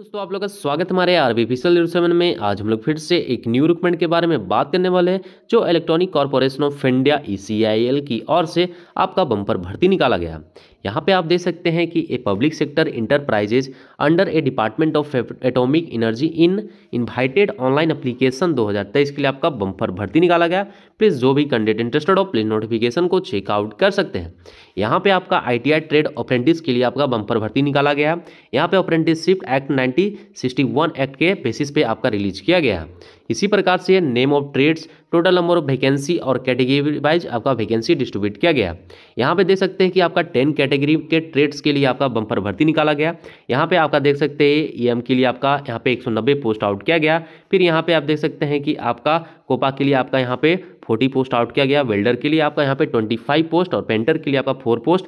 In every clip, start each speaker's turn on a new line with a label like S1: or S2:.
S1: दोस्तों आप लोग का स्वागत हमारे आर बी फिशल सेवन में आज हम लोग फिर से एक न्यू रिकमेंड के बारे में बात करने वाले हैं जो electronic corporation of India E की ओर से आपका बम्पर भर्ती निकाला गया यहाँ पे आप देख सकते हैं कि a public sector enterprises under a department of atomic energy in invited online application 2023 के लिए आपका बम्पर भर्ती निकाला गया प्लीज़ जो भी कैंडिडेट इंटरेस्टेड हो प्लीज़ नोटिफिकेशन को चेकआउट कर सकते हैं यहाँ पे आपका आई ट्रेड अप्रेंटिस के लिए आपका बम्पर भर्ती निकाला गया यहाँ पे अप्रेंटिसशिप एक्ट नाइनटीन एक्ट के बेसिस पे आपका रिलीज किया गया इसी प्रकार से name of trades total number of vacancy और कैटेगरी वाइज आपका वैकेंसी डिस्ट्रीब्यूट किया गया यहाँ पे देख सकते हैं कि आपका टेन कैटेगरी के ट्रेड्स के लिए आपका बम्पर भर्ती निकाला गया यहाँ पे आपका देख सकते हैं ई के लिए आपका यहाँ पे 190 पोस्ट आउट किया गया फिर यहाँ पे आप देख सकते हैं कि आपका कोपा के लिए आपका यहाँ पे 40 पोस्ट आउट किया गया वेल्डर के लिए आपका यहाँ पे 25 पोस्ट और पेंटर के लिए आपका फोर पोस्ट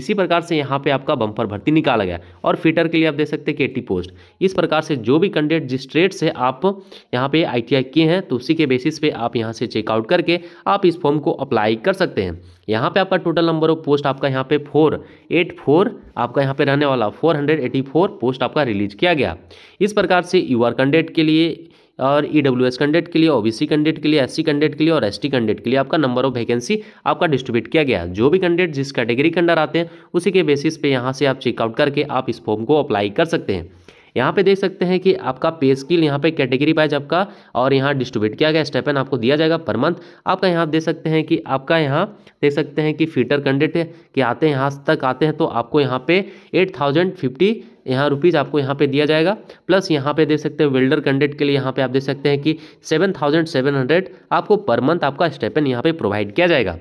S1: इसी प्रकार से यहाँ पे आपका बम्पर भर्ती निकाला गया और फिटर के लिए आप देख सकते हैं कि एट्टी पोस्ट इस प्रकार से जो भी कैंडिडेट जिस ट्रेड से आप यहाँ पे आई किए हैं तो उसी के बेसिस पे आप यहाँ से चेकआउट करके आप इस फॉर्म को अप्लाई कर सकते हैं यहाँ पे आपका टोटल नंबर ऑफ पोस्ट आपका यहाँ पे फोर एट फोर आपका यहाँ पे रहने वाला four hundred eighty four post आपका रिलीज किया गया इस प्रकार से यूआर कैंडिडेट के लिए और ई डब्ल्यू एस कैंडिडेट के लिए ओ सी कैंडिडेट के लिए एस सी कैंडिडेट के लिए और एस टी कैंडिडेट के लिए आपका नंबर ऑफ वैकेंसी आपका डिस्ट्रीब्यूट किया गया जो भी कैंडिडेट जिस कैटेगरी के अंडर आते हैं उसी के बेसिस पे यहाँ से आप चेकआउट करके आप इस फॉर्म को अप्लाई कर सकते हैं यहाँ पे देख सकते हैं कि आपका पे स्किल यहाँ पे कैटेगरी वाइज आपका और यहाँ डिस्ट्रीब्यूट किया गया स्टेपन आपको दिया जाएगा पर मंथ आपका यहाँ देख सकते हैं कि आपका यहाँ देख सकते हैं कि फीटर कैंडिडेट है कि आते हैं यहाँ तक आते हैं तो आपको यहाँ पे एट थाउजेंड फिफ्टी यहाँ रुपीज़ आपको यहाँ पे दिया जाएगा प्लस यहाँ पे देख सकते हैं वेल्डर कैंडिडेट के लिए यहाँ पे आप देख सकते हैं कि सेवन थाउजेंड सेवन हंड्रेड आपको पर मंथ आपका स्टेपन यहाँ पे प्रोवाइड किया जाएगा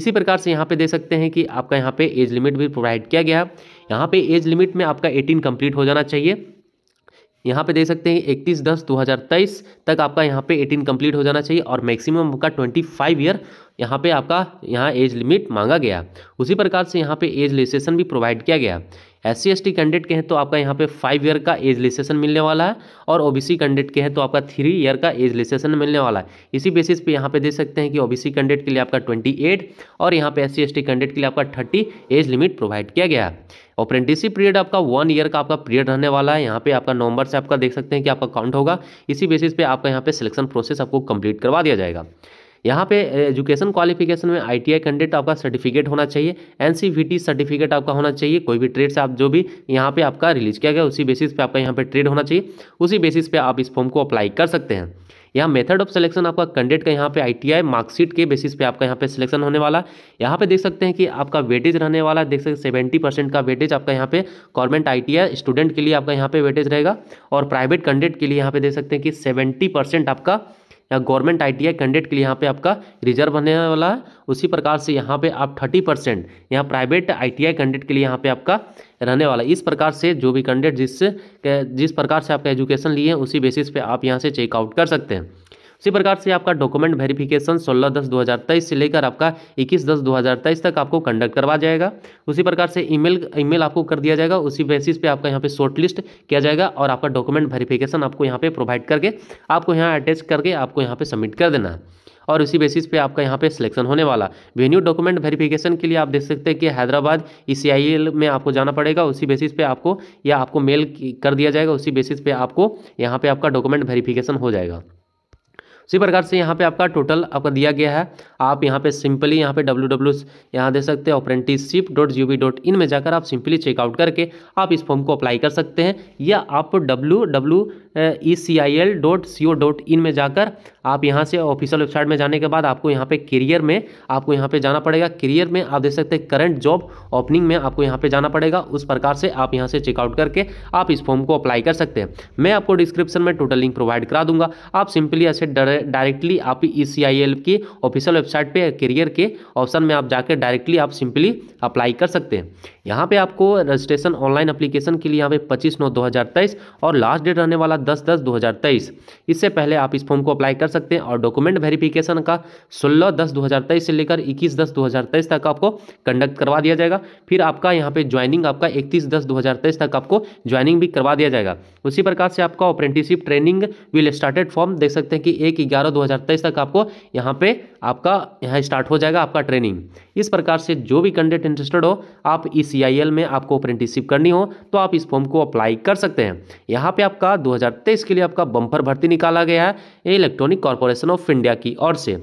S1: इसी प्रकार से यहाँ पे देख सकते हैं कि आपका यहाँ पे एज लिमिट भी प्रोवाइड किया गया यहाँ पर एज लिमिट में आपका एटीन कम्प्लीट हो जाना चाहिए यहाँ पे देख सकते हैं इकतीस दस दो हज़ार तेईस तक आपका यहाँ पे एटीन कंप्लीट हो जाना चाहिए और मैक्सिमम आपका ट्वेंटी फाइव ईयर यहाँ पे आपका यहाँ एज लिमिट मांगा गया उसी प्रकार से यहाँ पे एज लिसेशन भी प्रोवाइड किया गया S C S T candidate के हैं तो आपका यहाँ पे फाइव ईयर का एज लिसेशन मिलने वाला है और ओबीसी कैंडिडेट के हैं तो आपका थ्री ईयर का एज लिसेशन मिलने वाला है इसी बेसिस पे यहाँ पे देख सकते हैं कि ओबीसी कैंडिडेट के लिए आपका ट्वेंटी एट और यहाँ पे S C S T candidate के लिए आपका थर्टी एज लिमिट प्रोवाइड किया गया है अप्रेंटिसशिप पीरियड आपका वन ईयर का आपका पीरियड रहने वाला है यहाँ पे आपका नवंबर से आपका देख सकते हैं कि आपका काउंट होगा इसी बेसिस पे आपका यहाँ पे सिलेक्शन प्रोसेस आपको कंप्लीट करवा दिया जाएगा यहाँ पे एजुकेशन क्वालिफिकेशन में आई टी कैंडिडेट आपका सर्टिफिकेट होना चाहिए एन सर्टिफिकेट आपका होना चाहिए कोई भी ट्रेड से आप जो भी यहाँ पे आपका रिलीज किया गया उसी बेसिस पे आपका यहाँ पे ट्रेड होना चाहिए उसी बेसिस पे आप इस फॉर्म को अप्लाई कर सकते हैं यहाँ मेथड ऑफ सिलेक्शन आपका कैंडिडेट का यहाँ पे आईटीआई मार्कशीट के बेसिस पे आपका यहाँ पे सिलेक्शन होने वाला यहाँ पे देख सकते हैं कि आपका वेटेज रहने वाला देख सकते सेवेंटी परसेंट का वेटेज आपका यहाँ पे गवर्नमेंट आईटीआई स्टूडेंट के लिए आपका यहाँ पे वेटेज रहेगा और प्राइवेट कैंडिडेट के लिए यहाँ पे देख सकते हैं कि सेवेंटी आपका या गवर्नमेंट आई टी कैंडिडेट के लिए यहाँ पे आपका रिजर्व बनने वाला है उसी प्रकार से यहाँ पे आप थर्टी परसेंट यहाँ प्राइवेट आई टी कैंडिडेट के लिए यहाँ पे आपका रहने वाला इस प्रकार से जो भी कैंडिडेट जिस जिस प्रकार से आपका एजुकेशन लिए हैं उसी बेसिस पे आप यहाँ से चेकआउट कर सकते हैं उसी प्रकार से आपका डॉक्यूमेंट वेरिफिकेशन 16 दस 2023 से लेकर आपका 21 दस 2023 तक आपको कंडक्ट करवा जाएगा उसी प्रकार से ईमेल ईमेल आपको कर दिया जाएगा उसी बेसिस पे आपका यहाँ पे शॉर्ट लिस्ट किया जाएगा और आपका डॉक्यूमेंट वेरिफिकेशन आपको यहाँ पे प्रोवाइड करके आपको यहाँ अटैच करके आपको यहाँ पे सबमिट कर देना है और इसी बेसिस पे आपका यहाँ पे सिलेक्शन होने वाला वेन्यू डॉक्यूमेंट वेरिफिकेशन के लिए आप देख सकते हैं कि हैदराबाद ई e में आपको जाना पड़ेगा उसी बेसिस पे आपको या आपको मेल कर दिया जाएगा उसी बेसिस पे आपको यहाँ पे आपका डॉक्यूमेंट वेरिफिकेशन हो जाएगा उसी प्रकार से यहाँ पे आपका टोटल आपका दिया गया है आप यहाँ पे सिंपली यहाँ पे डब्ल्यू डब्ल्यू यहाँ दे सकते हैं apprenticeship dot G V dot in में जाकर आप सिंपली चेकआउट करके आप इस फॉर्म को अप्लाई कर सकते हैं या आप W W E C I L dot C O dot in में जाकर आप यहाँ से ऑफिशियल वेबसाइट में जाने के बाद आपको यहाँ पे करियर में आपको यहाँ पे जाना पड़ेगा करियर में आप देख सकते हैं करंट जॉब ओपनिंग में आपको यहाँ पे जाना पड़ेगा उस प्रकार से आप यहाँ से चेकआउट करके आप इस फॉर्म को अप्लाई कर सकते हैं मैं आपको डिस्क्रिप्शन में टोटल लिंक प्रोवाइड करा दूंगा आप सिंपली ऐसे डरे डायरेक्टली आप ई सी आई एल की ऑफिशियल वेबसाइट पे करियर के ऑप्शन में आप जाकर डायरेक्टली आप सिंपली अप्लाई कर सकते हैं यहाँ पे आपको रजिस्ट्रेशन ऑनलाइन अप्लीकेशन के लिए यहाँ पे पच्चीस नौ दो हज़ार तेईस और लास्ट डेट रहने वाला दस दस दो हज़ार तेईस इससे पहले आप इस फॉर्म को अप्लाई कर सकते हैं और डॉक्यूमेंट वेरिफिकेशन का सोलह दस दो हज़ार तेईस से लेकर इक्कीस दस दो हज़ार तेईस तक आपको कंडक्ट करवा दिया जाएगा फिर आपका यहाँ पे ज्वाइनिंग आपका इकतीस दस दो हज़ार तेईस तक आपको ज्वाइनिंग भी करवा दिया जाएगा उसी प्रकार से आपका apprenticeship training will started from देख सकते हैं कि एक ग्यारह दो हज़ार तेईस तक आपको यहाँ पे आपका यहाँ स्टार्ट हो जाएगा आपका ट्रेनिंग इस प्रकार से जो भी कैंडिडेट इंटरेस्टेड हो आप इस सी में आपको अप्रेंटिसशिप करनी हो तो आप इस फॉर्म को अप्लाई कर सकते हैं यहाँ पे आपका 2023 के लिए आपका बम्पर भर्ती निकाला गया है इलेक्ट्रॉनिक कॉरपोरेशन ऑफ इंडिया की ओर से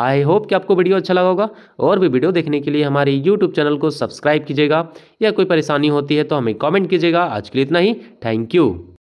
S1: आई होप कि आपको वीडियो अच्छा लगा होगा और भी वीडियो देखने के लिए हमारे यूट्यूब चैनल को सब्सक्राइब कीजिएगा या कोई परेशानी होती है तो हमें कॉमेंट कीजिएगा आज के लिए इतना ही थैंक यू